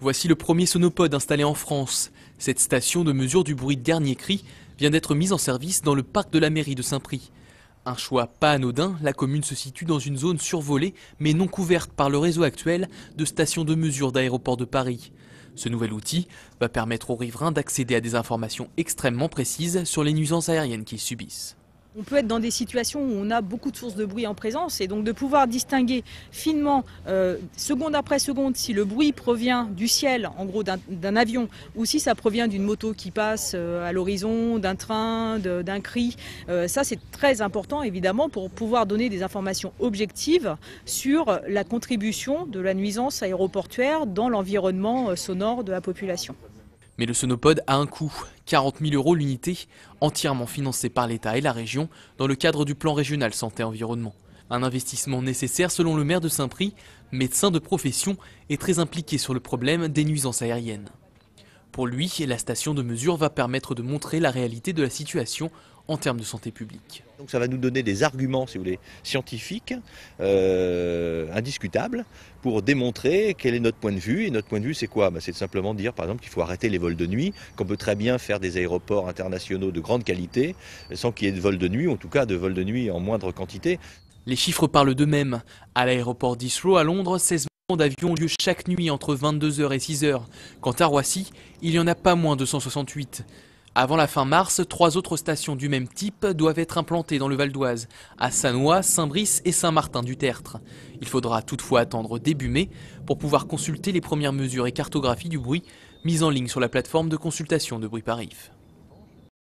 Voici le premier sonopode installé en France. Cette station de mesure du bruit de dernier cri vient d'être mise en service dans le parc de la mairie de Saint-Prix. Un choix pas anodin, la commune se situe dans une zone survolée mais non couverte par le réseau actuel de stations de mesure d'aéroports de Paris. Ce nouvel outil va permettre aux riverains d'accéder à des informations extrêmement précises sur les nuisances aériennes qu'ils subissent. On peut être dans des situations où on a beaucoup de sources de bruit en présence et donc de pouvoir distinguer finement, euh, seconde après seconde, si le bruit provient du ciel, en gros d'un avion, ou si ça provient d'une moto qui passe euh, à l'horizon, d'un train, d'un cri. Euh, ça, c'est très important, évidemment, pour pouvoir donner des informations objectives sur la contribution de la nuisance aéroportuaire dans l'environnement sonore de la population. Mais le sonopode a un coût, 40 000 euros l'unité, entièrement financé par l'État et la région dans le cadre du plan régional santé-environnement. Un investissement nécessaire selon le maire de Saint-Prix, médecin de profession et très impliqué sur le problème des nuisances aériennes. Pour lui, la station de mesure va permettre de montrer la réalité de la situation en termes de santé publique. Donc ça va nous donner des arguments, si vous voulez, scientifiques, euh, indiscutables, pour démontrer quel est notre point de vue. Et notre point de vue, c'est quoi bah, C'est simplement dire, par exemple, qu'il faut arrêter les vols de nuit, qu'on peut très bien faire des aéroports internationaux de grande qualité, sans qu'il y ait de vols de nuit, en tout cas de vols de nuit en moindre quantité. Les chiffres parlent d'eux-mêmes. À l'aéroport d'Israël à Londres, 16 d'avions ont lieu chaque nuit entre 22h et 6h. Quant à Roissy, il n'y en a pas moins de 168. Avant la fin mars, trois autres stations du même type doivent être implantées dans le Val d'Oise, à Sanois, Saint-Brice et Saint-Martin-du-Tertre. Il faudra toutefois attendre début mai pour pouvoir consulter les premières mesures et cartographies du bruit mises en ligne sur la plateforme de consultation de Bruit Parif.